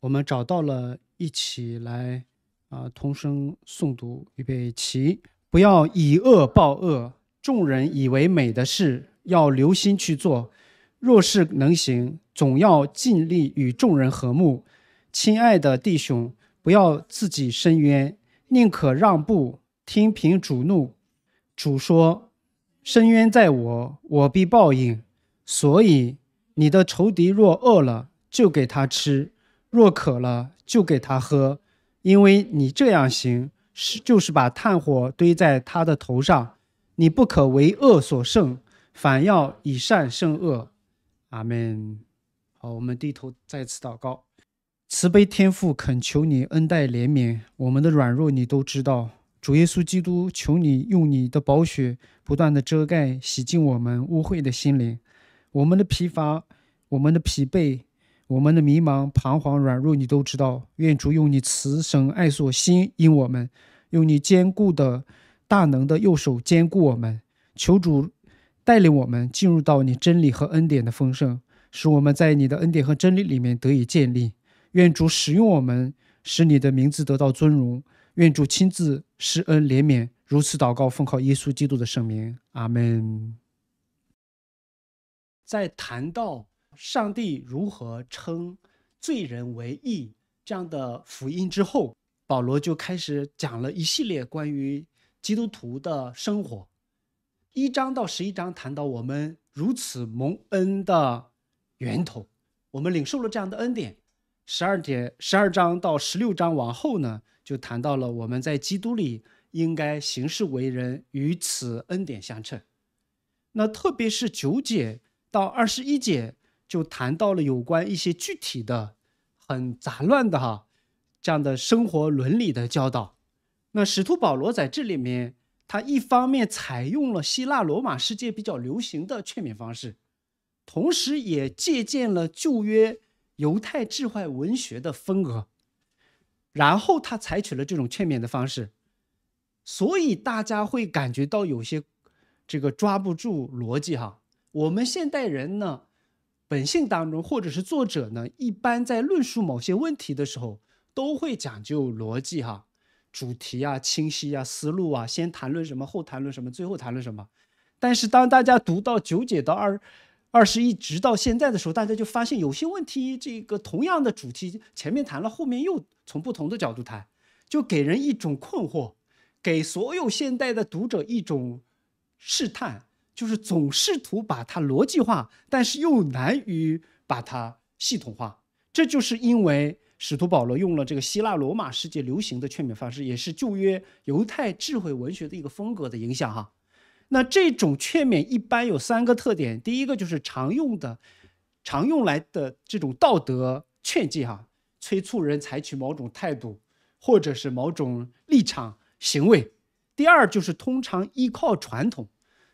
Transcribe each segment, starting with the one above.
我们找到了，一起来，啊，同声诵读，预备起！不要以恶报恶，众人以为美的事，要留心去做。若是能行，总要尽力与众人和睦。亲爱的弟兄，不要自己申冤，宁可让步，听凭主怒。主说：“深冤在我，我必报应。”所以，你的仇敌若饿了，就给他吃。若渴了，就给他喝，因为你这样行是就是把炭火堆在他的头上。你不可为恶所胜，反要以善胜恶。阿门。好，我们低头再次祷告：慈悲天父，恳求你恩待怜悯我们的软弱，你都知道。主耶稣基督，求你用你的宝血不断的遮盖、洗净我们污秽的心灵，我们的疲乏，我们的疲惫。我们的迷茫、彷徨、软弱，你都知道。愿主用你慈神爱所心引我们，用你坚固的大能的右手坚固我们。求主带领我们进入到你真理和恩典的丰盛，使我们在你的恩典和真理里面得以建立。愿主使用我们，使你的名字得到尊荣。愿主亲自施恩怜悯。如此祷告，奉靠耶稣基督的圣名。阿门。在谈到。上帝如何称罪人为义这样的福音之后，保罗就开始讲了一系列关于基督徒的生活。一章到十一章谈到我们如此蒙恩的源头，我们领受了这样的恩典。十二节、十二章到十六章往后呢，就谈到了我们在基督里应该行事为人与此恩典相称。那特别是九节到二十一节。就谈到了有关一些具体的、很杂乱的哈这样的生活伦理的教导。那使徒保罗在这里面，他一方面采用了希腊罗马世界比较流行的劝勉方式，同时也借鉴了旧约犹太智慧文学的风格，然后他采取了这种劝勉的方式，所以大家会感觉到有些这个抓不住逻辑哈。我们现代人呢？本性当中，或者是作者呢，一般在论述某些问题的时候，都会讲究逻辑哈，主题啊清晰啊，思路啊，先谈论什么，后谈论什么，最后谈论什么。但是当大家读到九解到二二十一，直到现在的时候，大家就发现有些问题，这个同样的主题前面谈了，后面又从不同的角度谈，就给人一种困惑，给所有现代的读者一种试探。就是总试图把它逻辑化，但是又难于把它系统化。这就是因为使徒保罗用了这个希腊罗马世界流行的劝勉方式，也是旧约犹太智慧文学的一个风格的影响哈。那这种劝勉一般有三个特点：第一个就是常用的、常用来的这种道德劝诫哈，催促人采取某种态度或者是某种立场、行为；第二就是通常依靠传统。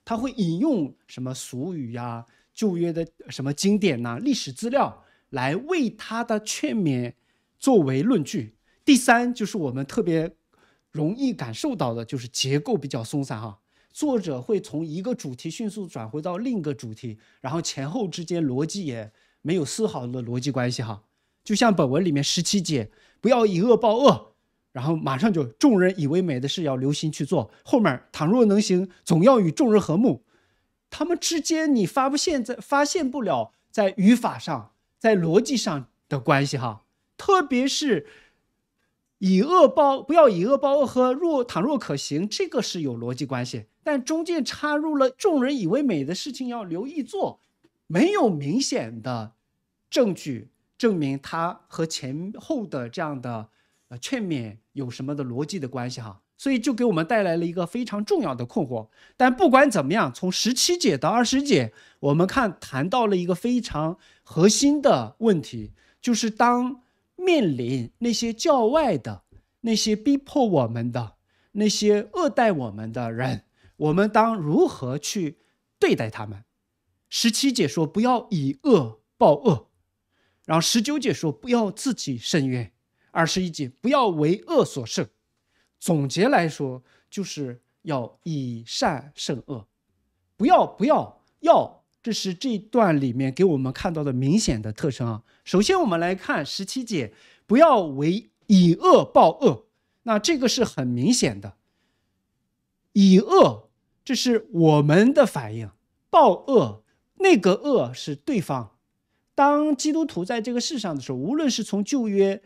他会引用什么俗语呀、旧约的什么经典呐、历史资料来为他的劝勉作为论据。第三就是我们特别容易感受到的，就是结构比较松散哈。作者会从一个主题迅速转回到另一个主题，然后前后之间逻辑也没有丝毫的逻辑关系哈。就像本文里面十七节，不要以恶报恶。然后马上就众人以为美的事要留心去做，后面倘若能行，总要与众人和睦。他们之间你发不现，在发现不了在语法上、在逻辑上的关系哈，特别是以恶报，不要以恶报恶。和若倘若可行，这个是有逻辑关系，但中间插入了众人以为美的事情要留意做，没有明显的证据证明它和前后的这样的劝勉。有什么的逻辑的关系哈？所以就给我们带来了一个非常重要的困惑。但不管怎么样，从十七节到二十节，我们看谈到了一个非常核心的问题，就是当面临那些教外的、那些逼迫我们的、那些恶待我们的人，我们当如何去对待他们？十七节说不要以恶报恶，然后十九节说不要自己伸冤。二十一节，不要为恶所胜。总结来说，就是要以善胜恶，不要不要要。这是这段里面给我们看到的明显的特征啊。首先，我们来看十七节，不要为以恶报恶。那这个是很明显的，以恶这是我们的反应，报恶那个恶是对方。当基督徒在这个世上的时候，无论是从旧约。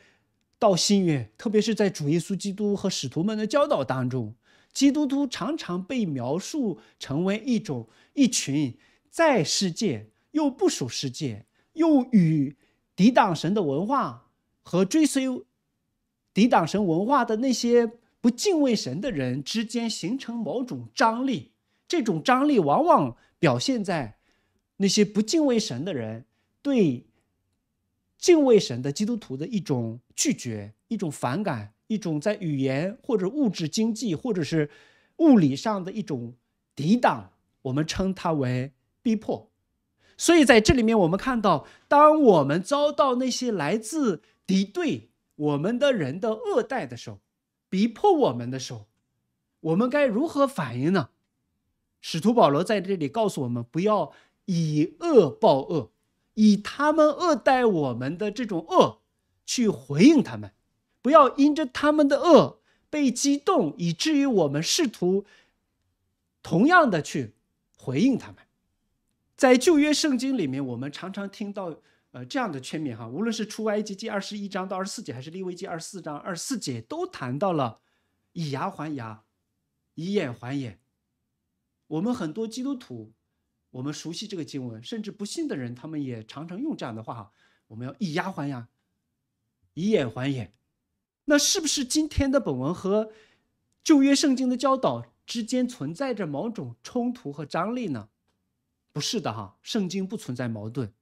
到新约，特别是在主耶稣基督和使徒们的教导当中，基督徒常常被描述成为一种一群在世界又不属世界，又与抵挡神的文化和追随抵挡神文化的那些不敬畏神的人之间形成某种张力。这种张力往往表现在那些不敬畏神的人对。敬畏神的基督徒的一种拒绝、一种反感、一种在语言或者物质经济或者是物理上的一种抵挡，我们称它为逼迫。所以在这里面，我们看到，当我们遭到那些来自敌对我们的人的恶待的时候，逼迫我们的时候，我们该如何反应呢？使徒保罗在这里告诉我们：不要以恶报恶。以他们恶待我们的这种恶，去回应他们，不要因着他们的恶被激动，以至于我们试图同样的去回应他们。在旧约圣经里面，我们常常听到呃这样的劝勉哈，无论是出埃及记二十一章到二十四节，还是利未记二十四章二十四节，都谈到了以牙还牙，以眼还眼。我们很多基督徒。我们熟悉这个经文，甚至不信的人，他们也常常用这样的话哈：我们要以牙还牙，以眼还眼。那是不是今天的本文和旧约圣经的教导之间存在着某种冲突和张力呢？不是的哈，圣经不存在矛盾。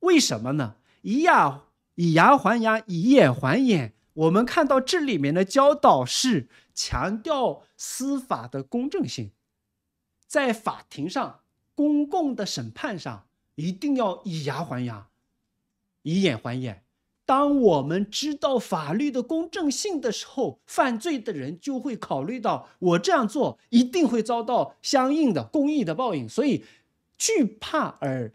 为什么呢？以牙以牙还牙，以眼还眼。我们看到这里面的教导是强调司法的公正性，在法庭上。公共的审判上一定要以牙还牙，以眼还眼。当我们知道法律的公正性的时候，犯罪的人就会考虑到我这样做一定会遭到相应的公益的报应，所以惧怕而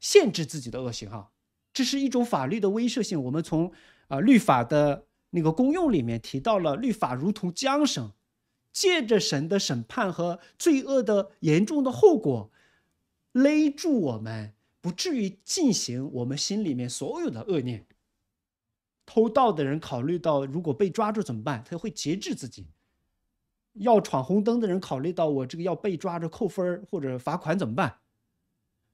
限制自己的恶行。哈，这是一种法律的威慑性。我们从啊律法的那个功用里面提到了，律法如同缰绳，借着神的审判和罪恶的严重的后果。勒住我们，不至于进行我们心里面所有的恶念。偷盗的人考虑到如果被抓住怎么办，他会节制自己；要闯红灯的人考虑到我这个要被抓着扣分或者罚款怎么办，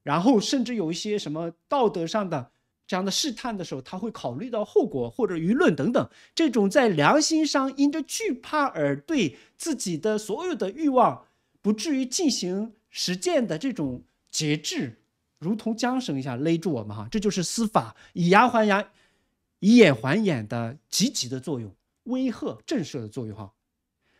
然后甚至有一些什么道德上的这样的试探的时候，他会考虑到后果或者舆论等等。这种在良心上因着惧怕而对自己的所有的欲望不至于进行实践的这种。节制，如同缰绳一样勒住我们哈，这就是司法以牙还牙、以眼还眼的积极的作用，威吓震慑的作用哈。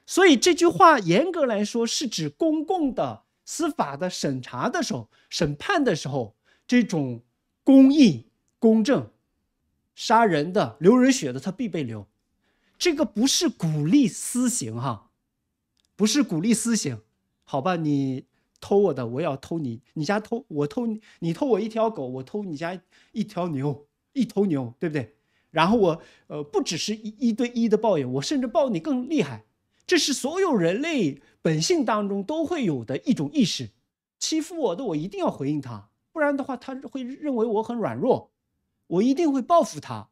所以这句话严格来说是指公共的司法的审查的时候、审判的时候，这种公义、公正，杀人的、流人血的他必被流。这个不是鼓励私刑哈，不是鼓励私刑，好吧你。偷我的，我要偷你。你家偷我偷你偷我一条狗，我偷你家一条牛，一头牛，对不对？然后我呃，不只是一一对一的抱怨，我甚至报你更厉害。这是所有人类本性当中都会有的一种意识：欺负我的，我一定要回应他，不然的话他会认为我很软弱，我一定会报复他。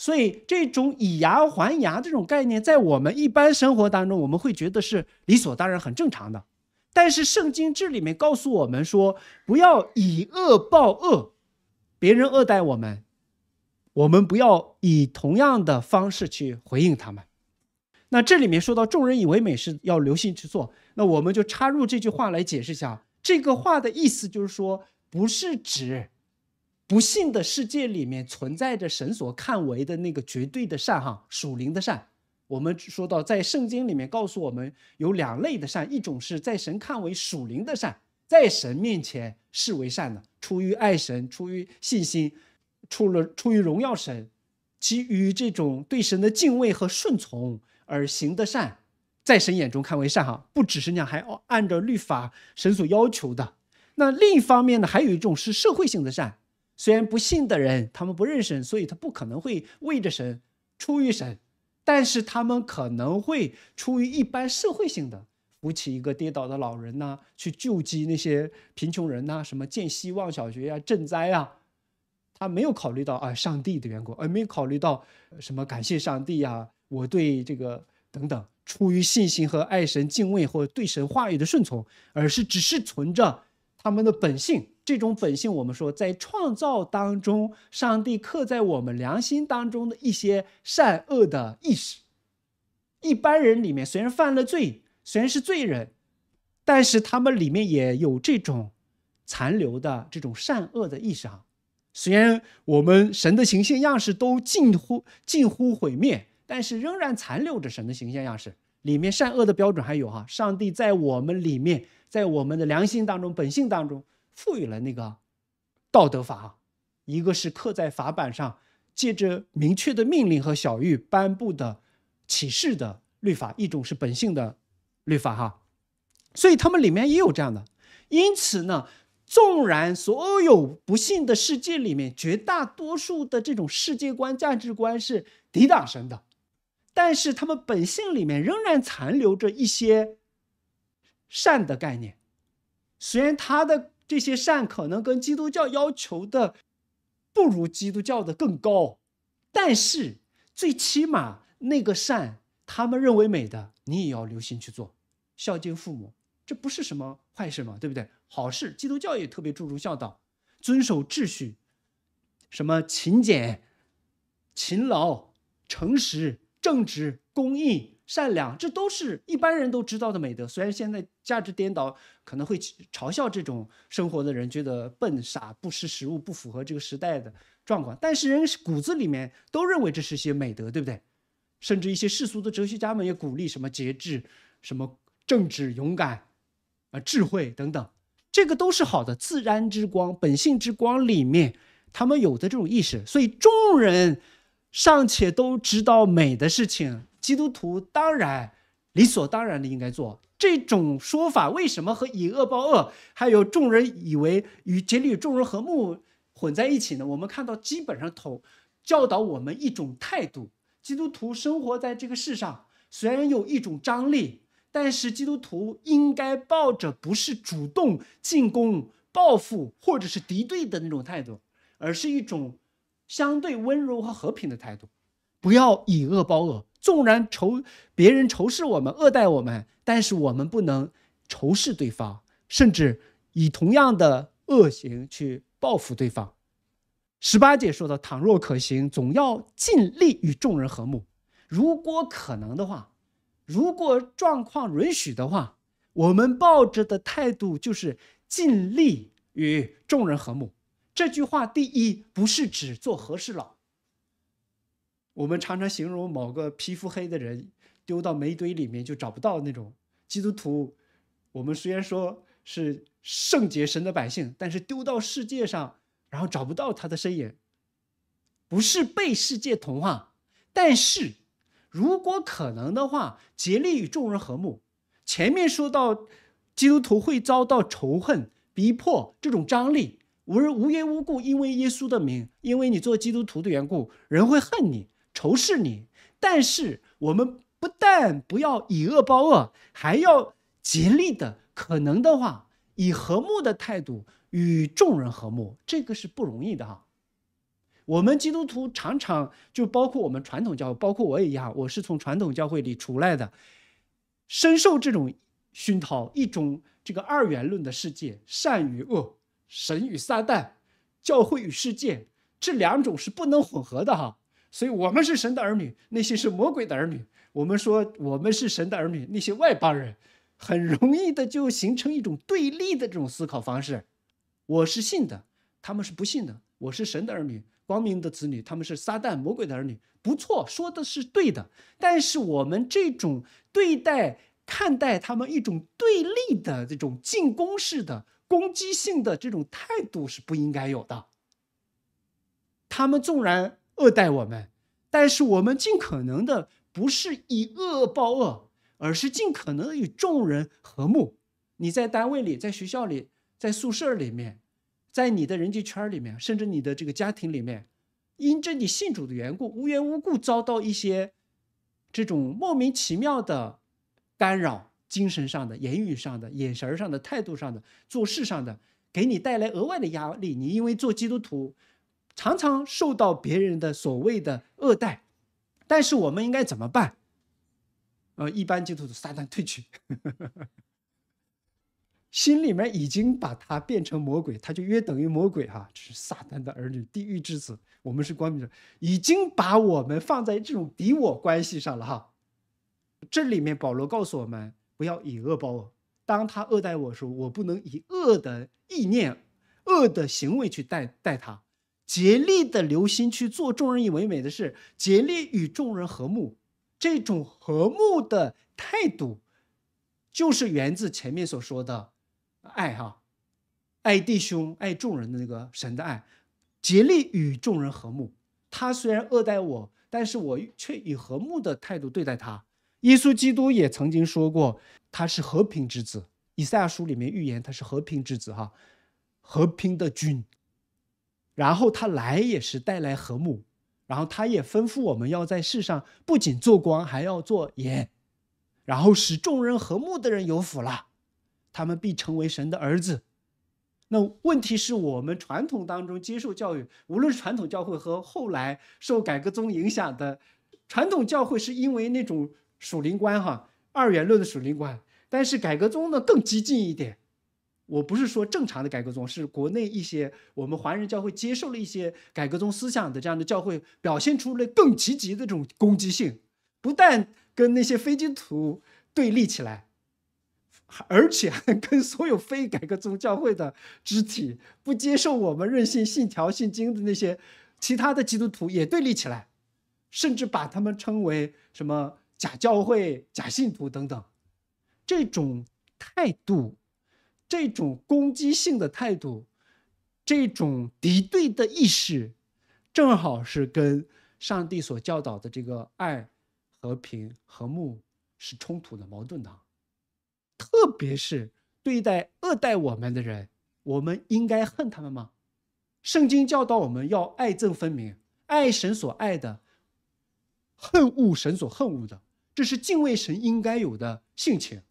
所以，这种以牙还牙这种概念，在我们一般生活当中，我们会觉得是理所当然、很正常的。但是圣经志里面告诉我们说，不要以恶报恶，别人恶待我们，我们不要以同样的方式去回应他们。那这里面说到众人以为美是要留心去做。那我们就插入这句话来解释一下，这个话的意思就是说，不是指不信的世界里面存在着神所看为的那个绝对的善，哈，属灵的善。我们说到，在圣经里面告诉我们有两类的善，一种是在神看为属灵的善，在神面前是为善的，出于爱神，出于信心，出了出于荣耀神，基于这种对神的敬畏和顺从而行的善，在神眼中看为善哈，不只是那样，还按照律法神所要求的。那另一方面呢，还有一种是社会性的善，虽然不信的人他们不认神，所以他不可能会为着神出于神。但是他们可能会出于一般社会性的扶起一个跌倒的老人呐，去救济那些贫穷人呐，什么建希望小学呀、赈灾啊，他没有考虑到啊上帝的缘故，而没有考虑到什么感谢上帝呀，我对这个等等，出于信心和爱神敬畏或对神话语的顺从，而是只是存着他们的本性。这种本性，我们说在创造当中，上帝刻在我们良心当中的一些善恶的意识。一般人里面虽然犯了罪，虽然是罪人，但是他们里面也有这种残留的这种善恶的意识啊。虽然我们神的形象样式都近乎近乎毁灭，但是仍然残留着神的形象样式里面善恶的标准还有哈。上帝在我们里面，在我们的良心当中、本性当中。赋予了那个道德法，一个是刻在法板上，借着明确的命令和小玉颁布的启示的律法，一种是本性的律法哈。所以他们里面也有这样的。因此呢，纵然所有不幸的世界里面，绝大多数的这种世界观、价值观是抵挡神的，但是他们本性里面仍然残留着一些善的概念，虽然他的。这些善可能跟基督教要求的不如基督教的更高，但是最起码那个善他们认为美的，你也要留心去做。孝敬父母，这不是什么坏事嘛，对不对？好事，基督教也特别注重孝道，遵守秩序，什么勤俭、勤劳、诚实、正直、公义。善良，这都是一般人都知道的美德。虽然现在价值颠倒，可能会嘲笑这种生活的人，觉得笨傻、不识时务、不符合这个时代的状况。但是人骨子里面都认为这是些美德，对不对？甚至一些世俗的哲学家们也鼓励什么节制、什么正直、勇敢，啊，智慧等等，这个都是好的。自然之光、本性之光里面，他们有的这种意识。所以众人尚且都知道美的事情。基督徒当然理所当然的应该做这种说法，为什么和以恶报恶，还有众人以为与结与众人和睦混在一起呢？我们看到，基本上统教导我们一种态度：基督徒生活在这个世上，虽然有一种张力，但是基督徒应该抱着不是主动进攻、报复或者是敌对的那种态度，而是一种相对温柔和和平的态度，不要以恶报恶。纵然仇别人仇视我们、恶待我们，但是我们不能仇视对方，甚至以同样的恶行去报复对方。十八戒说的：“倘若可行，总要尽力与众人和睦。如果可能的话，如果状况允许的话，我们抱着的态度就是尽力与众人和睦。”这句话第一不是指做和事佬。我们常常形容某个皮肤黑的人丢到煤堆里面就找不到那种基督徒。我们虽然说是圣洁神的百姓，但是丢到世界上然后找不到他的身影，不是被世界同化。但是如果可能的话，竭力与众人和睦。前面说到基督徒会遭到仇恨、逼迫这种张力，无无缘无故，因为耶稣的名，因为你做基督徒的缘故，人会恨你。仇视你，但是我们不但不要以恶报恶，还要竭力的可能的话，以和睦的态度与众人和睦。这个是不容易的哈。我们基督徒常常就包括我们传统教会，包括我也一样，我是从传统教会里出来的，深受这种熏陶，一种这个二元论的世界，善与恶，神与撒旦，教会与世界，这两种是不能混合的哈。所以，我们是神的儿女，那些是魔鬼的儿女。我们说我们是神的儿女，那些外邦人很容易的就形成一种对立的这种思考方式。我是信的，他们是不信的。我是神的儿女，光明的子女，他们是撒旦魔鬼的儿女。不错，说的是对的，但是我们这种对待、看待他们一种对立的这种进攻式的、攻击性的这种态度是不应该有的。他们纵然。恶待我们，但是我们尽可能的不是以恶报恶，而是尽可能与众人和睦。你在单位里，在学校里，在宿舍里面，在你的人际圈里面，甚至你的这个家庭里面，因着你信主的缘故，无缘无故遭到一些这种莫名其妙的干扰，精神上的、言语上的、眼神上的、态度上的、做事上的，给你带来额外的压力。你因为做基督徒。常常受到别人的所谓的恶待，但是我们应该怎么办？呃，一般基督徒撒旦退去，心里面已经把他变成魔鬼，他就约等于魔鬼哈，这是撒旦的儿女，地狱之子。我们是光明的，已经把我们放在这种敌我关系上了哈。这里面保罗告诉我们，不要以恶报恶。当他恶待我时，我不能以恶的意念、恶的行为去待待他。竭力的留心去做众人以为美的事，竭力与众人和睦。这种和睦的态度，就是源自前面所说的爱哈，爱弟兄、爱众人的那个神的爱。竭力与众人和睦。他虽然恶待我，但是我却以和睦的态度对待他。耶稣基督也曾经说过，他是和平之子。以赛亚书里面预言他是和平之子哈，和平的君。然后他来也是带来和睦，然后他也吩咐我们要在世上不仅做光，还要做盐，然后使众人和睦的人有福了，他们必成为神的儿子。那问题是我们传统当中接受教育，无论传统教会和后来受改革宗影响的传统教会，是因为那种属灵观哈二元论的属灵观，但是改革宗呢更激进一点。我不是说正常的改革宗，是国内一些我们华人教会接受了一些改革宗思想的这样的教会，表现出了更积极的这种攻击性，不但跟那些非基督徒对立起来，而且还跟所有非改革宗教会的肢体不接受我们任性信条信经的那些其他的基督徒也对立起来，甚至把他们称为什么假教会、假信徒等等，这种态度。这种攻击性的态度，这种敌对的意识，正好是跟上帝所教导的这个爱、和平、和睦是冲突的、矛盾的。特别是对待恶待我们的人，我们应该恨他们吗？圣经教导我们要爱憎分明，爱神所爱的，恨恶神所恨恶的，这是敬畏神应该有的性情。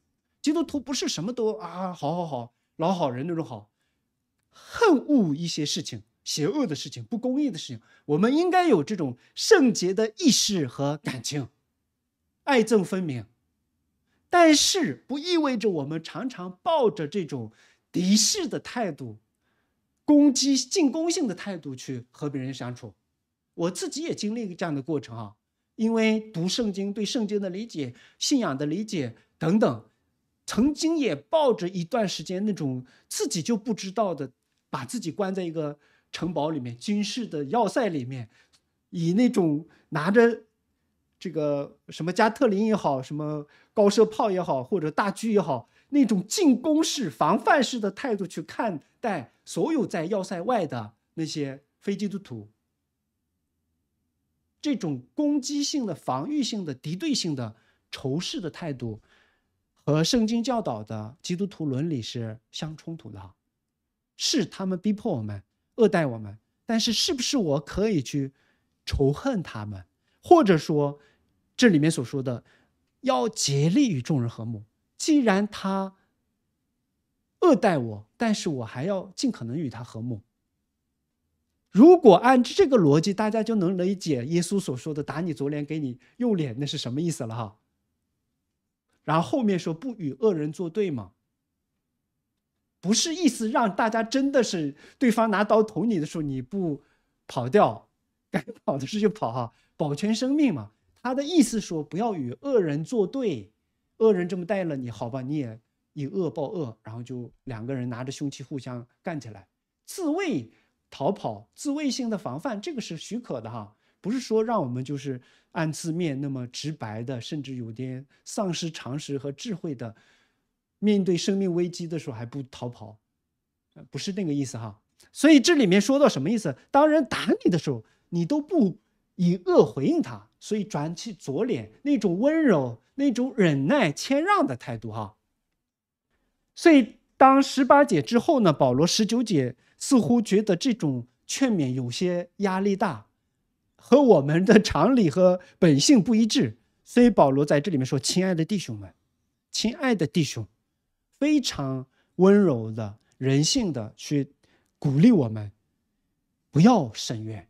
基督徒不是什么都啊，好好好，老好人那种好，恨恶一些事情，邪恶的事情，不公义的事情。我们应该有这种圣洁的意识和感情，爱憎分明。但是不意味着我们常常抱着这种敌视的态度，攻击、进攻性的态度去和别人相处。我自己也经历这样的过程啊，因为读圣经，对圣经的理解、信仰的理解等等。曾经也抱着一段时间那种自己就不知道的，把自己关在一个城堡里面、军事的要塞里面，以那种拿着这个什么加特林也好、什么高射炮也好或者大狙也好那种进攻式、防范式的态度去看待所有在要塞外的那些非基督徒。这种攻击性的、防御性的、敌对性的、仇视的态度。和圣经教导的基督徒伦理是相冲突的，是他们逼迫我们，恶待我们。但是，是不是我可以去仇恨他们？或者说，这里面所说的要竭力与众人和睦，既然他恶待我，但是我还要尽可能与他和睦。如果按这个逻辑，大家就能理解耶稣所说的“打你左脸，给你右脸”那是什么意思了，哈。然后后面说不与恶人作对吗？不是意思让大家真的是对方拿刀捅你的时候你不跑掉，该跑的时候就跑哈，保全生命嘛。他的意思说不要与恶人作对，恶人这么待了你，好吧，你也以恶报恶，然后就两个人拿着凶器互相干起来，自卫、逃跑、自卫性的防范，这个是许可的哈。不是说让我们就是按字面那么直白的，甚至有点丧失常识和智慧的，面对生命危机的时候还不逃跑，不是那个意思哈。所以这里面说到什么意思？当人打你的时候，你都不以恶回应他，所以转起左脸那种温柔、那种忍耐、谦让的态度哈。所以当十八节之后呢，保罗十九节似乎觉得这种劝勉有些压力大。和我们的常理和本性不一致，所以保罗在这里面说：“亲爱的弟兄们，亲爱的弟兄，非常温柔的人性的去鼓励我们，不要深冤，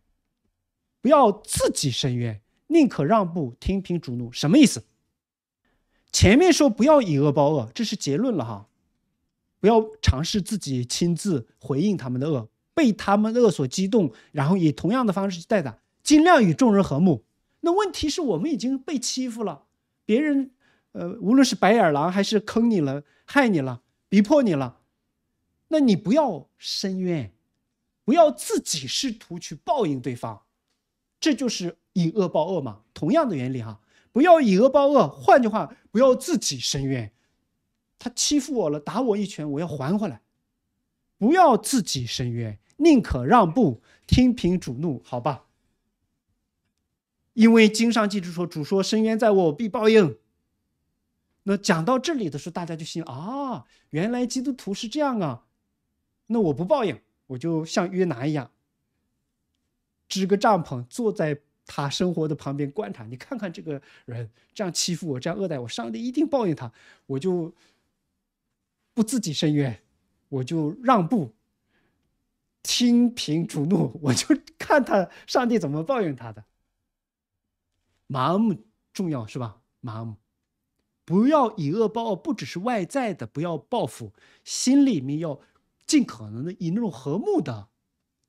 不要自己深冤，宁可让步，听凭主怒。”什么意思？前面说不要以恶报恶，这是结论了哈，不要尝试自己亲自回应他们的恶，被他们的恶所激动，然后以同样的方式去对打。尽量与众人和睦。那问题是，我们已经被欺负了，别人呃，无论是白眼狼还是坑你了、害你了、逼迫你了，那你不要申冤，不要自己试图去报应对方，这就是以恶报恶嘛，同样的原理哈。不要以恶报恶，换句话，不要自己申冤。他欺负我了，打我一拳，我要还回来，不要自己申冤，宁可让步，听凭主怒，好吧。因为经上记着说，主说“深渊在我，必报应。”那讲到这里的时候，大家就信啊，原来基督徒是这样啊。那我不报应，我就像约拿一样，支个帐篷坐在他生活的旁边观察。你看看这个人这样欺负我，这样恶待我，上帝一定报应他。我就不自己伸冤，我就让步，听凭主怒，我就看他上帝怎么报应他的。麻木重要是吧？麻木，不要以恶报恶，不只是外在的，不要报复，心里面要尽可能的以那种和睦的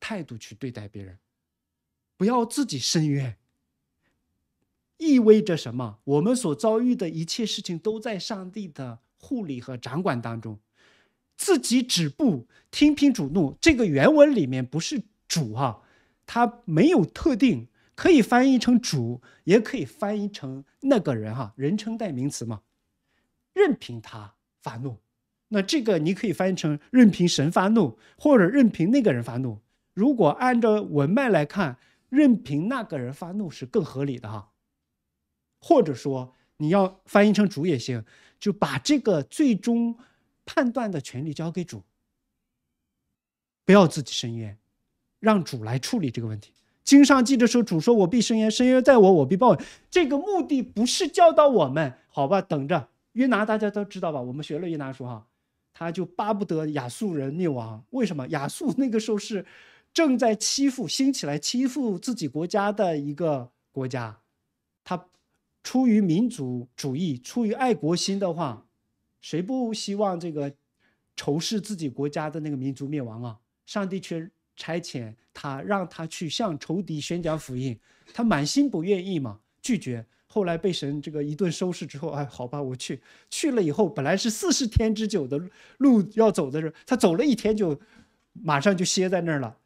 态度去对待别人，不要自己深冤。意味着什么？我们所遭遇的一切事情都在上帝的护理和掌管当中，自己止步，听凭主怒。这个原文里面不是主哈，它没有特定。可以翻译成主，也可以翻译成那个人哈，人称代名词嘛。任凭他发怒，那这个你可以翻译成任凭神发怒，或者任凭那个人发怒。如果按照文脉来看，任凭那个人发怒是更合理的哈。或者说你要翻译成主也行，就把这个最终判断的权利交给主，不要自己伸冤，让主来处理这个问题。经上记的时候，主说：“我必伸冤，伸冤在我，我必报。”这个目的不是教导我们，好吧？等着约拿，大家都知道吧？我们学了约拿书哈，他就巴不得亚述人灭亡。为什么？亚述那个时候是正在欺负兴起来欺负自己国家的一个国家，他出于民族主义，出于爱国心的话，谁不希望这个仇视自己国家的那个民族灭亡啊？上帝却。差遣他，让他去向仇敌宣讲福音，他满心不愿意嘛，拒绝。后来被神这个一顿收拾之后，哎，好吧，我去。去了以后，本来是四十天之久的路要走的，他走了一天就，马上就歇在那儿了，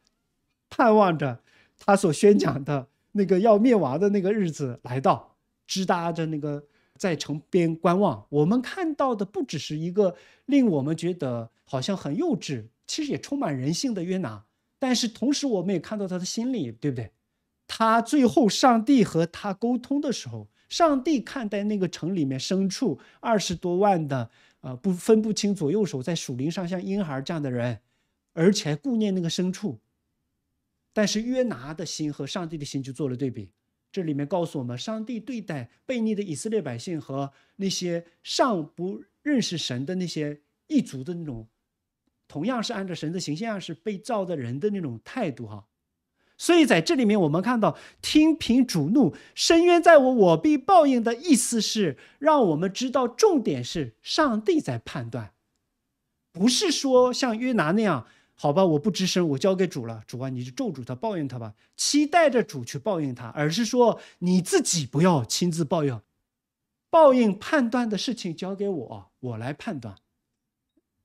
盼望着他所宣讲的那个要灭亡的那个日子来到，支搭着那个在城边观望。我们看到的不只是一个令我们觉得好像很幼稚，其实也充满人性的约拿。但是同时，我们也看到他的心理，对不对？他最后，上帝和他沟通的时候，上帝看待那个城里面牲畜二十多万的，呃，不分不清左右手，在树林上像婴儿这样的人，而且还顾念那个牲畜。但是约拿的心和上帝的心就做了对比，这里面告诉我们，上帝对待悖逆的以色列百姓和那些尚不认识神的那些异族的那种。同样是按照神的形象，是被造的人的那种态度哈。所以在这里面，我们看到听凭主怒，深渊在我，我必报应的意思是让我们知道，重点是上帝在判断，不是说像约拿那样，好吧，我不吱声，我交给主了，主啊，你就咒主他，报应他吧，期待着主去报应他，而是说你自己不要亲自报应，报应判断的事情交给我，我来判断。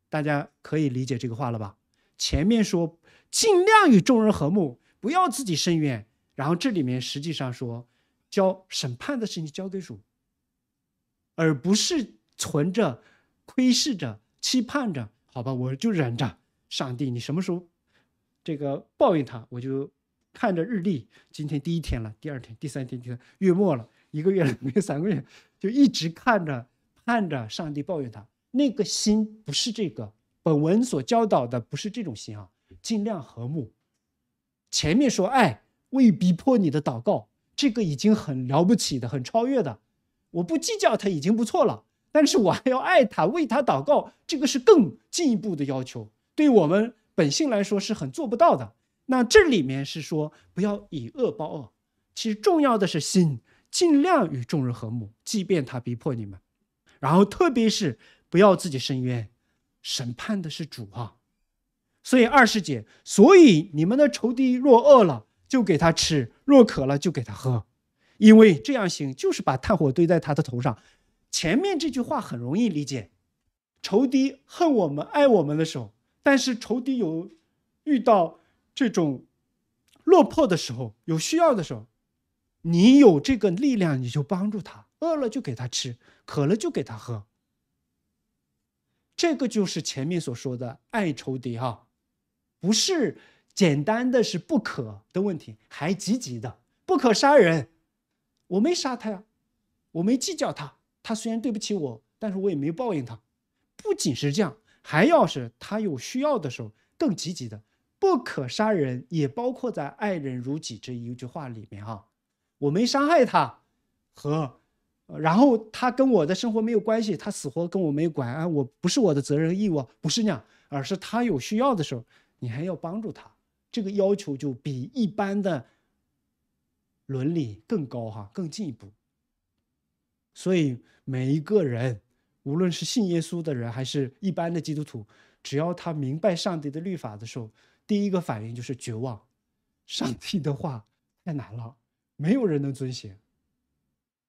大家可以理解这个话了吧？前面说尽量与众人和睦，不要自己伸冤，然后这里面实际上说，交审判的事情交给主，而不是存着窥视着、期盼着。好吧，我就忍着。上帝，你什么时候这个报应他？我就看着日历，今天第一天了，第二天，第三天就月末了，一个月没有 三个月，就一直看着盼着上帝报应他。那个心不是这个，本文所教导的不是这种心啊，尽量和睦。前面说爱，未逼迫你的祷告，这个已经很了不起的，很超越的，我不计较他已经不错了。但是我还要爱他，为他祷告，这个是更进一步的要求，对我们本性来说是很做不到的。那这里面是说，不要以恶报恶。其实重要的是心，尽量与众人和睦，即便他逼迫你们。然后特别是。不要自己申冤，审判的是主啊！所以二师姐，所以你们的仇敌若饿了，就给他吃；若渴了，就给他喝，因为这样行，就是把炭火堆在他的头上。前面这句话很容易理解：仇敌恨我们、爱我们的时候，但是仇敌有遇到这种落魄的时候、有需要的时候，你有这个力量，你就帮助他，饿了就给他吃，渴了就给他喝。这个就是前面所说的爱仇敌哈，不是简单的是不可的问题，还积极的不可杀人，我没杀他呀，我没计较他，他虽然对不起我，但是我也没报应他。不仅是这样，还要是他有需要的时候更积极的不可杀人，也包括在爱人如己这一句话里面哈，我没伤害他和。然后他跟我的生活没有关系，他死活跟我没管啊，我不是我的责任义务，不是那样，而是他有需要的时候，你还要帮助他，这个要求就比一般的伦理更高哈，更进一步。所以每一个人，无论是信耶稣的人还是一般的基督徒，只要他明白上帝的律法的时候，第一个反应就是绝望，上帝的话太难了，没有人能遵行。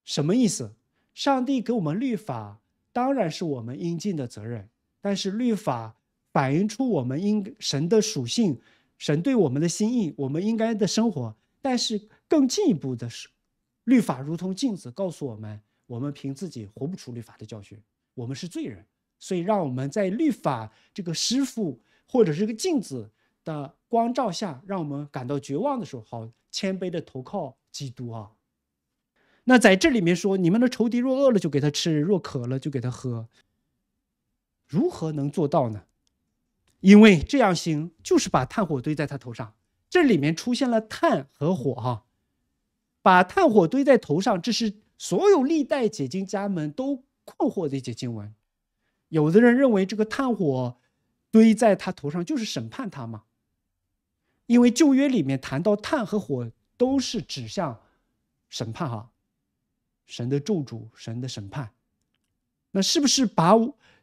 什么意思？上帝给我们律法，当然是我们应尽的责任。但是律法反映出我们应神的属性，神对我们的心意，我们应该的生活。但是更进一步的是，律法如同镜子，告诉我们：我们凭自己活不出律法的教训，我们是罪人。所以，让我们在律法这个师傅或者这个镜子的光照下，让我们感到绝望的时候，好谦卑的投靠基督啊。那在这里面说，你们的仇敌若饿了，就给他吃；若渴了，就给他喝。如何能做到呢？因为这样行就是把炭火堆在他头上。这里面出现了炭和火哈，把炭火堆在头上，这是所有历代解经家们都困惑的一节经文。有的人认为这个炭火堆在他头上就是审判他嘛，因为旧约里面谈到炭和火都是指向审判哈。神的咒诅，神的审判，那是不是把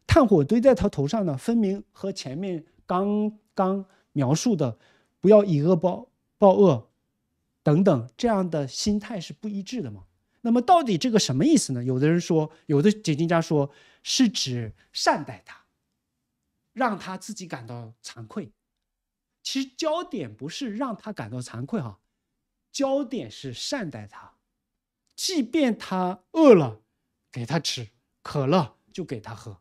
炭火堆在他头上呢？分明和前面刚刚描述的“不要以恶报报恶”等等这样的心态是不一致的嘛？那么到底这个什么意思呢？有的人说，有的解经家说，是指善待他，让他自己感到惭愧。其实焦点不是让他感到惭愧哈，焦点是善待他。即便他饿了，给他吃；渴了就给他喝。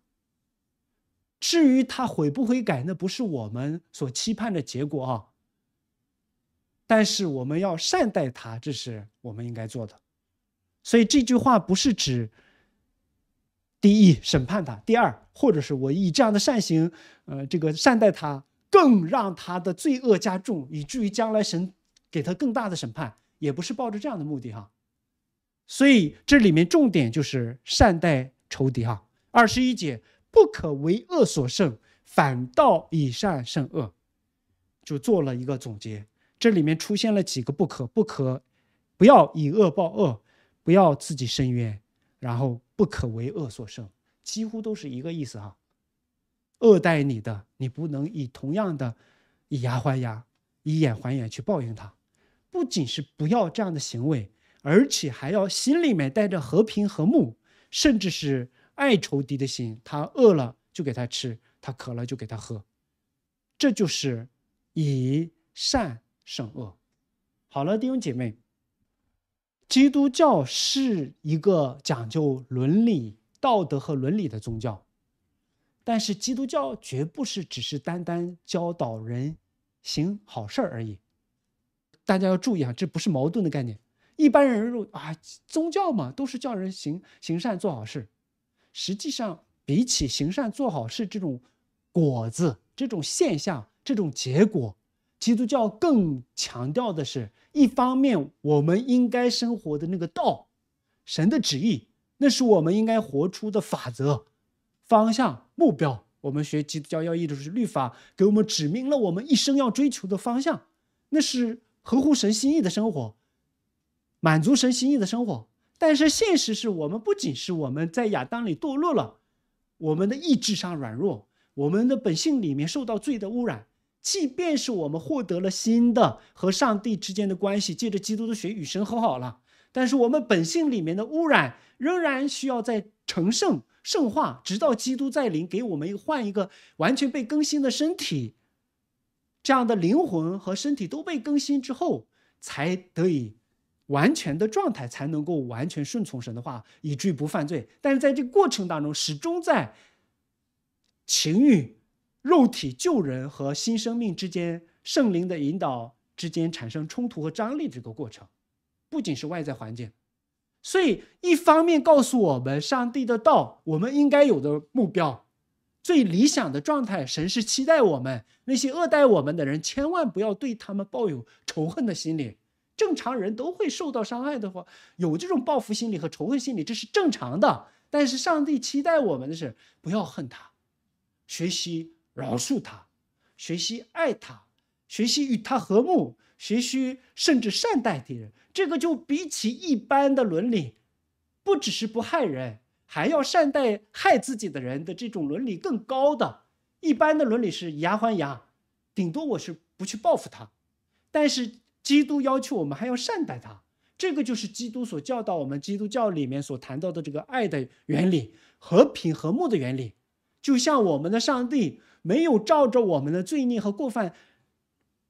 至于他悔不悔改，那不是我们所期盼的结果啊。但是我们要善待他，这是我们应该做的。所以这句话不是指第一审判他，第二或者是我以这样的善行，呃，这个善待他，更让他的罪恶加重，以至于将来神给他更大的审判，也不是抱着这样的目的哈。所以这里面重点就是善待仇敌哈。二十一节不可为恶所胜，反倒以善胜恶，就做了一个总结。这里面出现了几个“不可”，不可，不要以恶报恶，不要自己伸冤，然后不可为恶所胜，几乎都是一个意思哈。恶待你的，你不能以同样的以牙还牙、以眼还眼去报应他。不仅是不要这样的行为。而且还要心里面带着和平和睦，甚至是爱仇敌的心。他饿了就给他吃，他渴了就给他喝，这就是以善胜恶。好了，弟兄姐妹，基督教是一个讲究伦理、道德和伦理的宗教，但是基督教绝不是只是单单教导人行好事而已。大家要注意啊，这不是矛盾的概念。一般人入啊，宗教嘛，都是叫人行行善、做好事。实际上，比起行善做好事这种果子、这种现象、这种结果，基督教更强调的是一方面，我们应该生活的那个道，神的旨意，那是我们应该活出的法则、方向、目标。我们学基督教要义的就是律法，给我们指明了我们一生要追求的方向，那是合乎神心意的生活。满足神心意的生活，但是现实是我们不仅是我们在亚当里堕落了，我们的意志上软弱，我们的本性里面受到罪的污染。即便是我们获得了新的和上帝之间的关系，借着基督的血与神和好了，但是我们本性里面的污染仍然需要在成圣、圣化，直到基督再临，给我们换一个完全被更新的身体。这样的灵魂和身体都被更新之后，才得以。完全的状态才能够完全顺从神的话，以至于不犯罪。但是在这过程当中，始终在情欲、肉体、救人和新生命之间、圣灵的引导之间产生冲突和张力。这个过程不仅是外在环境，所以一方面告诉我们上帝的道，我们应该有的目标、最理想的状态。神是期待我们那些恶待我们的人，千万不要对他们抱有仇恨的心理。正常人都会受到伤害的话，有这种报复心理和仇恨心理，这是正常的。但是上帝期待我们的是不要恨他，学习饶恕他，学习爱他，学习与他和睦，学习甚至善待敌人。这个就比起一般的伦理，不只是不害人，还要善待害自己的人的这种伦理更高的。一般的伦理是牙还牙，顶多我是不去报复他，但是。基督要求我们还要善待他，这个就是基督所教导我们，基督教里面所谈到的这个爱的原理、和平和睦的原理。就像我们的上帝没有照着我们的罪孽和过犯，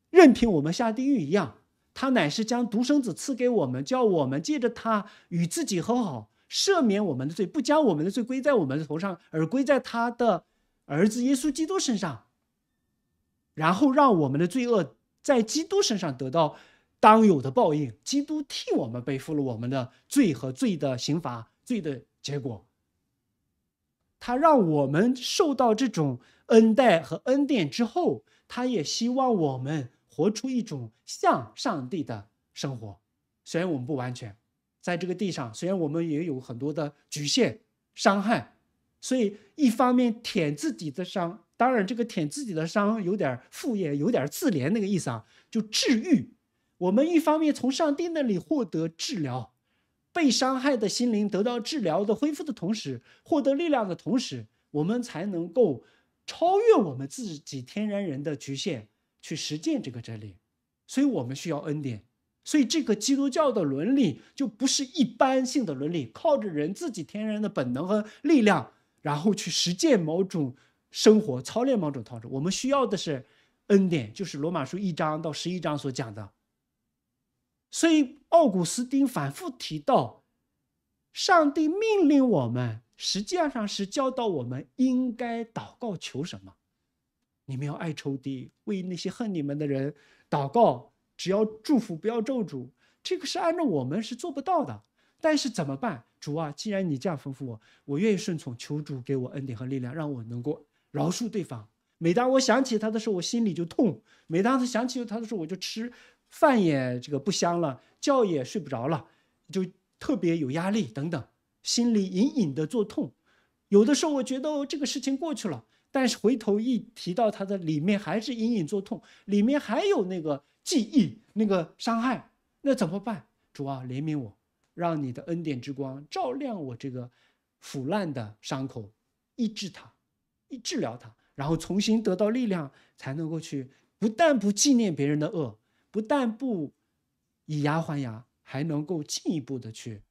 任凭我们下地狱一样，他乃是将独生子赐给我们，叫我们借着他与自己和好，赦免我们的罪，不将我们的罪归在我们的头上，而归在他的儿子耶稣基督身上，然后让我们的罪恶。在基督身上得到当有的报应，基督替我们背负了我们的罪和罪的刑罚、罪的结果。他让我们受到这种恩待和恩典之后，他也希望我们活出一种像上帝的生活。虽然我们不完全在这个地上，虽然我们也有很多的局限、伤害，所以一方面舔自己的伤。当然，这个舔自己的伤有点副业，有点自怜那个意思啊。就治愈我们，一方面从上帝那里获得治疗，被伤害的心灵得到治疗的恢复的同时，获得力量的同时，我们才能够超越我们自己天然人的局限，去实践这个真理。所以我们需要恩典。所以这个基督教的伦理就不是一般性的伦理，靠着人自己天然的本能和力量，然后去实践某种。生活操练某种套路，我们需要的是恩典，就是《罗马书》一章到十一章所讲的。所以奥古斯丁反复提到，上帝命令我们，实际上是教导我们应该祷告求什么。你们要爱仇敌，为那些恨你们的人祷告，只要祝福，不要咒诅。这个是按照我们是做不到的。但是怎么办？主啊，既然你这样吩咐我，我愿意顺从，求主给我恩典和力量，让我能够。饶恕对方。每当我想起他的时候，我心里就痛；每当他想起他的时候，我就吃饭也这个不香了，觉也睡不着了，就特别有压力等等，心里隐隐的作痛。有的时候我觉得这个事情过去了，但是回头一提到他的里面还是隐隐作痛，里面还有那个记忆那个伤害，那怎么办？主啊，怜悯我，让你的恩典之光照亮我这个腐烂的伤口，医治它。一治疗他，然后重新得到力量，才能够去不但不纪念别人的恶，不但不以牙还牙，还能够进一步的去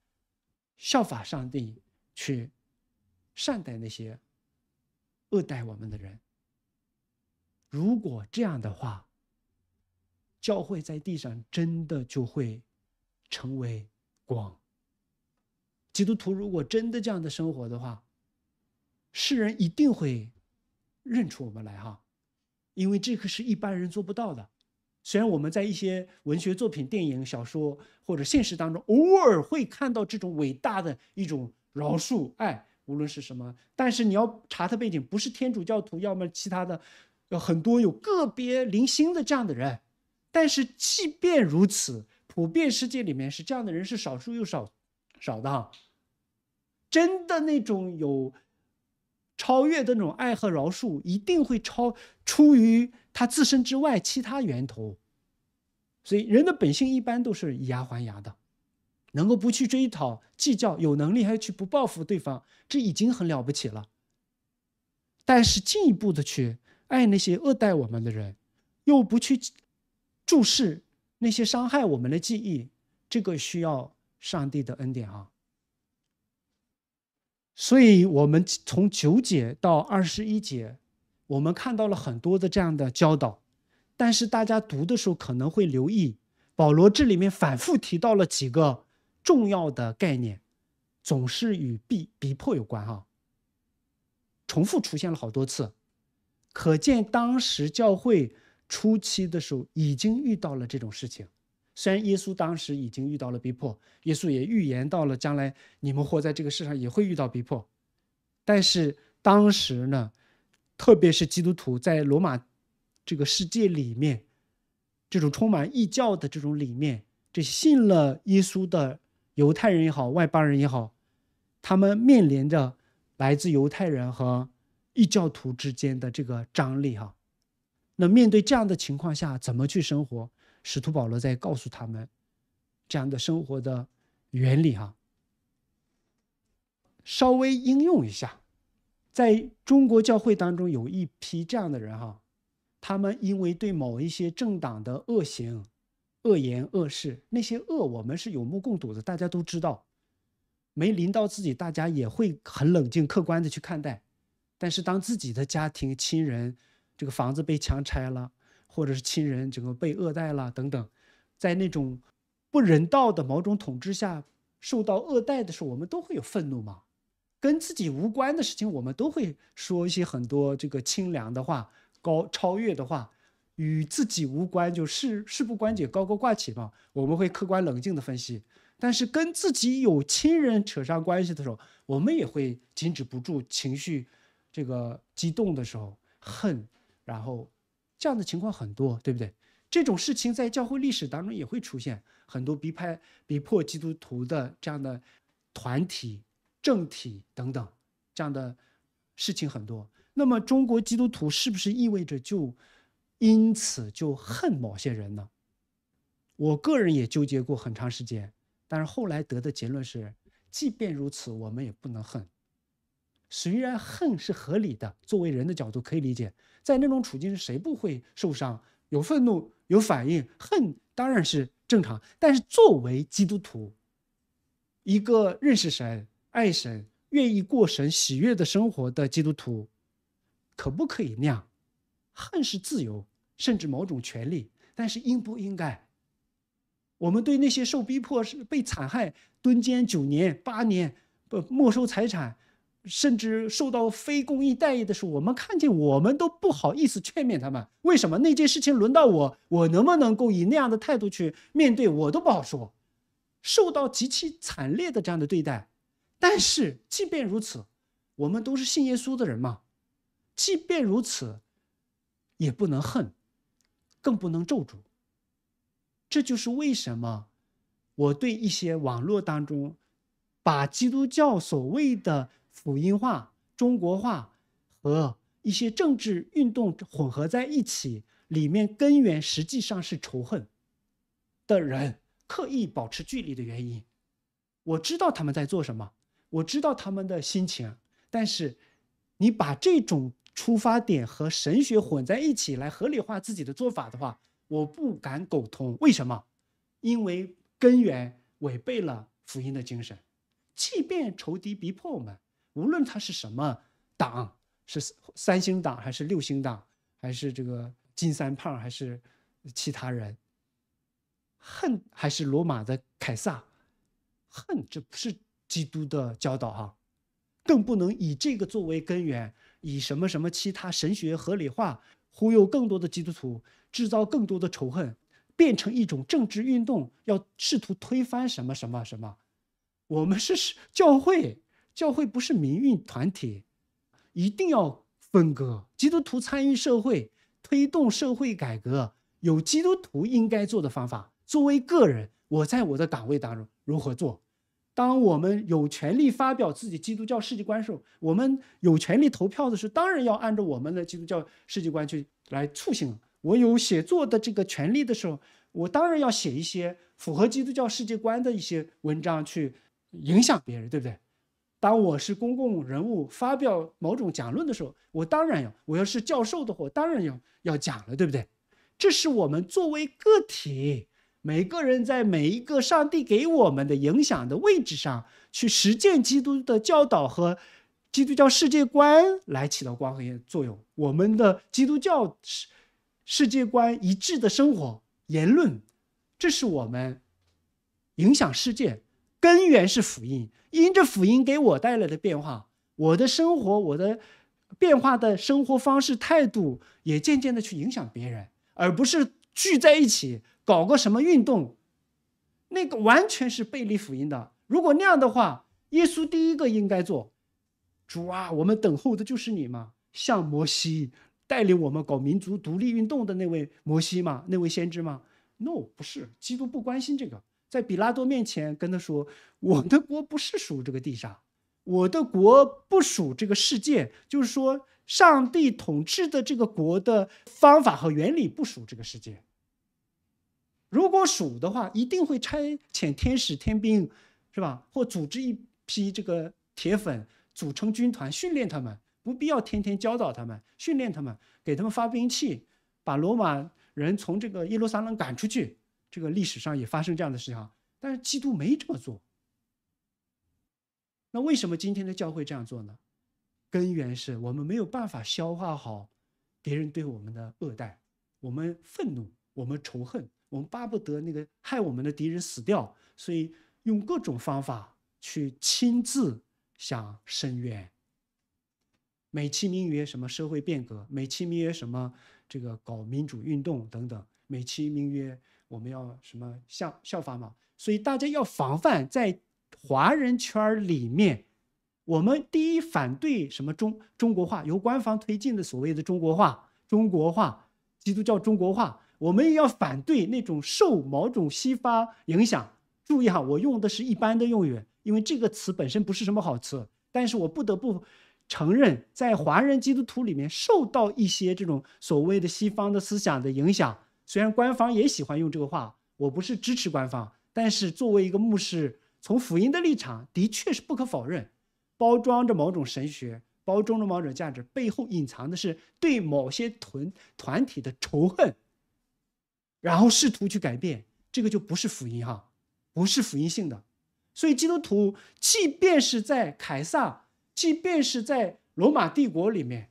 效法上帝，去善待那些恶待我们的人。如果这样的话，教会在地上真的就会成为光。基督徒如果真的这样的生活的话。世人一定会认出我们来，哈，因为这个是一般人做不到的。虽然我们在一些文学作品、电影、小说或者现实当中偶尔会看到这种伟大的一种饶恕、爱，无论是什么，但是你要查他背景，不是天主教徒，要么其他的，有很多有个别零星的这样的人。但是即便如此，普遍世界里面是这样的人是少数又少少的，真的那种有。超越的那种爱和饶恕，一定会超出于他自身之外其他源头。所以，人的本性一般都是以牙还牙的，能够不去追讨计较，有能力还去不报复对方，这已经很了不起了。但是，进一步的去爱那些恶待我们的人，又不去注视那些伤害我们的记忆，这个需要上帝的恩典啊。所以，我们从九节到二十一节，我们看到了很多的这样的教导。但是，大家读的时候可能会留意，保罗这里面反复提到了几个重要的概念，总是与逼逼迫有关哈。重复出现了好多次，可见当时教会初期的时候已经遇到了这种事情。虽然耶稣当时已经遇到了逼迫，耶稣也预言到了将来你们活在这个世上也会遇到逼迫，但是当时呢，特别是基督徒在罗马这个世界里面，这种充满异教的这种里面，这信了耶稣的犹太人也好，外邦人也好，他们面临着来自犹太人和异教徒之间的这个张力哈，那面对这样的情况下，怎么去生活？使徒保罗在告诉他们这样的生活的原理哈，稍微应用一下，在中国教会当中有一批这样的人哈，他们因为对某一些政党的恶行、恶言、恶事，那些恶我们是有目共睹的，大家都知道，没淋到自己，大家也会很冷静、客观的去看待。但是当自己的家庭、亲人这个房子被强拆了，或者是亲人整个被恶待了等等，在那种不人道的某种统治下受到恶待的时候，我们都会有愤怒嘛？跟自己无关的事情，我们都会说一些很多这个清凉的话、高超越的话，与自己无关就事事不关己高高挂起嘛。我们会客观冷静的分析，但是跟自己有亲人扯上关系的时候，我们也会禁止不住情绪，这个激动的时候恨，然后。这样的情况很多，对不对？这种事情在教会历史当中也会出现很多逼迫、逼迫基督徒的这样的团体、政体等等，这样的事情很多。那么，中国基督徒是不是意味着就因此就恨某些人呢？我个人也纠结过很长时间，但是后来得的结论是，即便如此，我们也不能恨。虽然恨是合理的，作为人的角度可以理解，在那种处境是谁不会受伤？有愤怒，有反应，恨当然是正常。但是作为基督徒，一个认识神、爱神、愿意过神喜悦的生活的基督徒，可不可以那样？恨是自由，甚至某种权利，但是应不应该？我们对那些受逼迫、是被残害、蹲监九年、八年，不没收财产。甚至受到非公义待遇的时候，我们看见我们都不好意思劝勉他们。为什么那件事情轮到我，我能不能够以那样的态度去面对，我都不好说。受到极其惨烈的这样的对待，但是即便如此，我们都是信耶稣的人嘛。即便如此，也不能恨，更不能咒诅。这就是为什么我对一些网络当中把基督教所谓的。福音化、中国化和一些政治运动混合在一起，里面根源实际上是仇恨的人刻意保持距离的原因。我知道他们在做什么，我知道他们的心情，但是你把这种出发点和神学混在一起来合理化自己的做法的话，我不敢苟同。为什么？因为根源违背了福音的精神，即便仇敌逼迫我们。无论他是什么党，是三星党还是六星党，还是这个金三胖，还是其他人，恨还是罗马的凯撒，恨这不是基督的教导哈，更不能以这个作为根源，以什么什么其他神学合理化忽悠更多的基督徒，制造更多的仇恨，变成一种政治运动，要试图推翻什么什么什么，我们是教会。教会不是民运团体，一定要分割。基督徒参与社会，推动社会改革，有基督徒应该做的方法。作为个人，我在我的岗位当中如何做？当我们有权利发表自己基督教世界观时候，我们有权利投票的时候，当然要按照我们的基督教世界观去来促行。我有写作的这个权利的时候，我当然要写一些符合基督教世界观的一些文章去影响别人，对不对？当我是公共人物发表某种讲论的时候，我当然要；我要是教授的话，我当然要要讲了，对不对？这是我们作为个体，每个人在每一个上帝给我们的影响的位置上去实践基督的教导和基督教世界观来起到光和作用。我们的基督教世世界观一致的生活言论，这是我们影响世界。根源是福音，因着福音给我带来的变化，我的生活，我的变化的生活方式、态度，也渐渐的去影响别人，而不是聚在一起搞个什么运动，那个完全是背离福音的。如果那样的话，耶稣第一个应该做，主啊，我们等候的就是你嘛，像摩西带领我们搞民族独立运动的那位摩西嘛，那位先知嘛。n o 不是，基督不关心这个。在比拉多面前跟他说：“我的国不是属这个地上，我的国不属这个世界。就是说，上帝统治的这个国的方法和原理不属这个世界。如果属的话，一定会差遣天使天兵，是吧？或组织一批这个铁粉组成军团，训练他们，不必要天天教导他们，训练他们，给他们发兵器，把罗马人从这个耶路撒冷赶出去。”这个历史上也发生这样的事情，但是基督没这么做。那为什么今天的教会这样做呢？根源是我们没有办法消化好别人对我们的恶待，我们愤怒，我们仇恨，我们巴不得那个害我们的敌人死掉，所以用各种方法去亲自想伸冤，美其名曰什么社会变革，美其名曰什么这个搞民主运动等等，美其名曰。我们要什么效效法嘛？所以大家要防范在华人圈儿里面，我们第一反对什么中中国化，由官方推进的所谓的中国化、中国化、基督教中国化。我们也要反对那种受某种西方影响。注意哈，我用的是一般的用语，因为这个词本身不是什么好词，但是我不得不承认，在华人基督徒里面受到一些这种所谓的西方的思想的影响。虽然官方也喜欢用这个话，我不是支持官方，但是作为一个牧师，从福音的立场，的确是不可否认，包装着某种神学，包装着某种价值，背后隐藏的是对某些团团体的仇恨，然后试图去改变，这个就不是福音哈，不是福音性的。所以基督徒，即便是在凯撒，即便是在罗马帝国里面。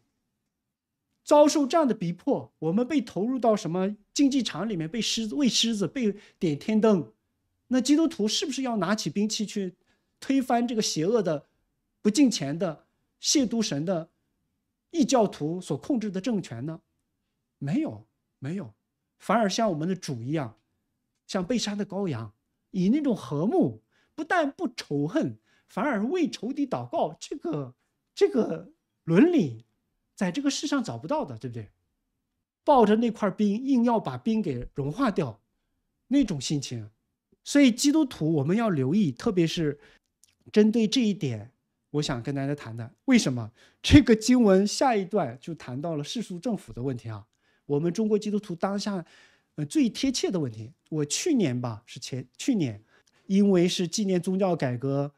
遭受这样的逼迫，我们被投入到什么竞技场里面？被狮子喂狮子，被点天灯。那基督徒是不是要拿起兵器去推翻这个邪恶的、不敬虔的、亵渎神的异教徒所控制的政权呢？没有，没有，反而像我们的主一样，像被杀的羔羊，以那种和睦，不但不仇恨，反而为仇敌祷告。这个，这个伦理。在这个世上找不到的，对不对？抱着那块冰，硬要把冰给融化掉，那种心情。所以基督徒，我们要留意，特别是针对这一点，我想跟大家谈谈。为什么这个经文下一段就谈到了世俗政府的问题啊？我们中国基督徒当下，呃，最贴切的问题。我去年吧，是前去年，因为是纪念宗教改革，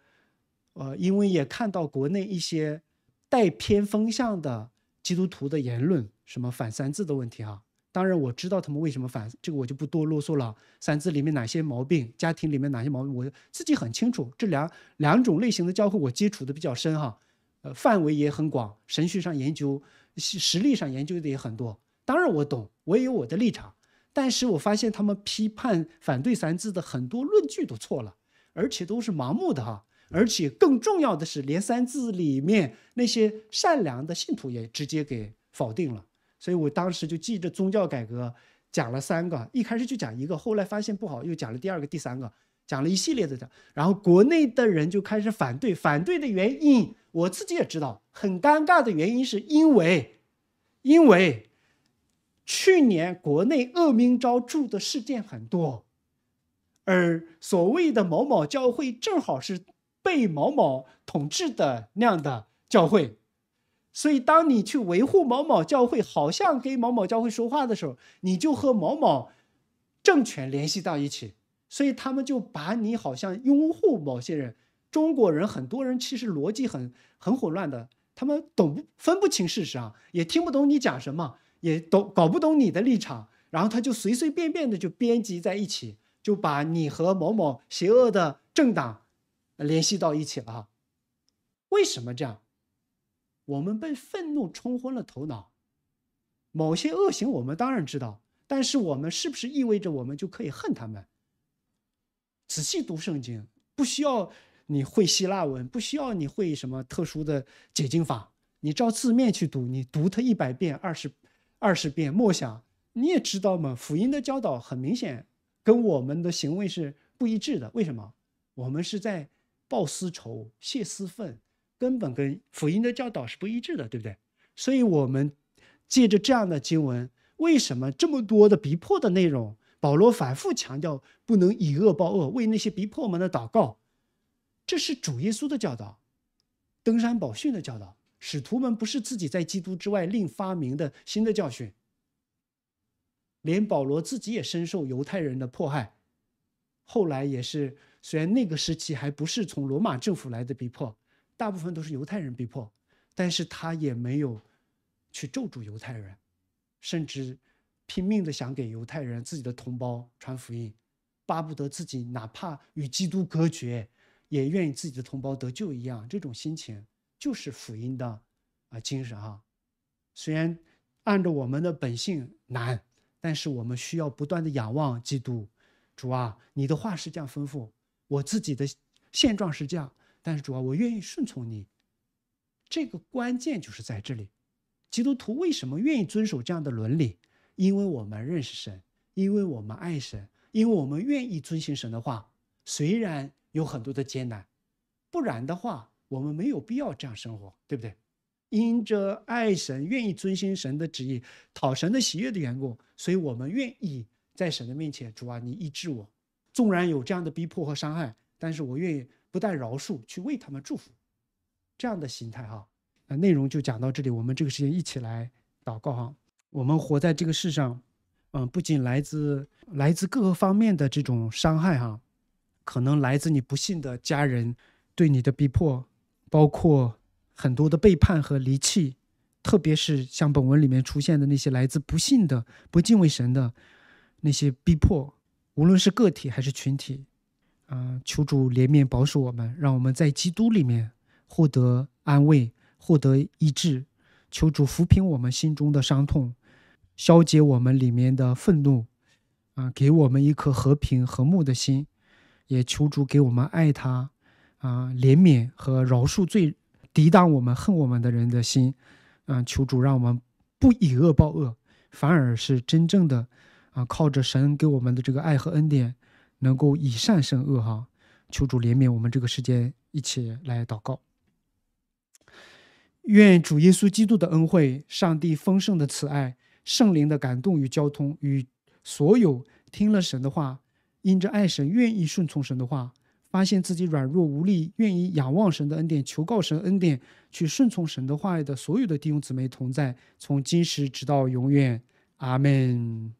呃，因为也看到国内一些带偏风向的。基督徒的言论，什么反三字的问题哈？当然我知道他们为什么反这个，我就不多啰嗦了。三字里面哪些毛病，家庭里面哪些毛病，我自己很清楚。这两两种类型的教会，我接触的比较深哈，呃，范围也很广，神学上研究、实力上研究的也很多。当然我懂，我也有我的立场，但是我发现他们批判反对三字的很多论据都错了，而且都是盲目的哈。而且更重要的是，连三字里面那些善良的信徒也直接给否定了。所以我当时就记着宗教改革，讲了三个，一开始就讲一个，后来发现不好，又讲了第二个、第三个，讲了一系列的讲。然后国内的人就开始反对，反对的原因我自己也知道，很尴尬的原因是因为，因为去年国内恶名昭著的事件很多，而所谓的某某教会正好是。被某某统治的那样的教会，所以当你去维护某某教会，好像跟某某教会说话的时候，你就和某某政权联系到一起，所以他们就把你好像拥护某些人。中国人很多人其实逻辑很很混乱的，他们懂分不清事实啊，也听不懂你讲什么，也懂搞不懂你的立场，然后他就随随便便的就编辑在一起，就把你和某某邪恶的政党。联系到一起了，为什么这样？我们被愤怒冲昏了头脑。某些恶行，我们当然知道，但是我们是不是意味着我们就可以恨他们？仔细读圣经，不需要你会希腊文，不需要你会什么特殊的解经法，你照字面去读，你读它一百遍、二十二十遍，默想，你也知道嘛。福音的教导很明显跟我们的行为是不一致的。为什么？我们是在。报私仇、泄私愤，根本跟福音的教导是不一致的，对不对？所以，我们借着这样的经文，为什么这么多的逼迫的内容？保罗反复强调，不能以恶报恶，为那些逼迫们的祷告。这是主耶稣的教导，登山宝训的教导。使徒们不是自己在基督之外另发明的新的教训。连保罗自己也深受犹太人的迫害，后来也是。虽然那个时期还不是从罗马政府来的逼迫，大部分都是犹太人逼迫，但是他也没有去咒住犹太人，甚至拼命的想给犹太人自己的同胞传福音，巴不得自己哪怕与基督隔绝，也愿意自己的同胞得救一样，这种心情就是福音的啊精神啊。虽然按照我们的本性难，但是我们需要不断的仰望基督，主啊，你的话是这样吩咐。我自己的现状是这样，但是主要我愿意顺从你，这个关键就是在这里。基督徒为什么愿意遵守这样的伦理？因为我们认识神，因为我们爱神，因为我们愿意遵行神的话。虽然有很多的艰难，不然的话，我们没有必要这样生活，对不对？因着爱神，愿意遵行神的旨意，讨神的喜悦的缘故，所以我们愿意在神的面前：主啊，你医治我。纵然有这样的逼迫和伤害，但是我愿意不带饶恕去为他们祝福，这样的心态哈。那内容就讲到这里，我们这个时间一起来祷告哈。我们活在这个世上，嗯，不仅来自来自各个方面的这种伤害哈，可能来自你不幸的家人对你的逼迫，包括很多的背叛和离弃，特别是像本文里面出现的那些来自不幸的不敬畏神的那些逼迫。无论是个体还是群体，啊，求主怜悯保守我们，让我们在基督里面获得安慰，获得医治。求主抚平我们心中的伤痛，消解我们里面的愤怒，啊，给我们一颗和平和睦的心。也求主给我们爱他，啊，怜悯和饶恕最抵挡我们恨我们的人的心，啊，求主让我们不以恶报恶，反而是真正的。啊，靠着神给我们的这个爱和恩典，能够以善胜恶哈！求主怜悯我们这个世界，一起来祷告。愿主耶稣基督的恩惠、上帝丰盛的慈爱、圣灵的感动与交通，与所有听了神的话、因着爱神、愿意顺从神的话，发现自己软弱无力、愿意仰望神的恩典、求告神恩典去顺从神的话的所有的弟兄姊妹同在，从今时直到永远。阿门。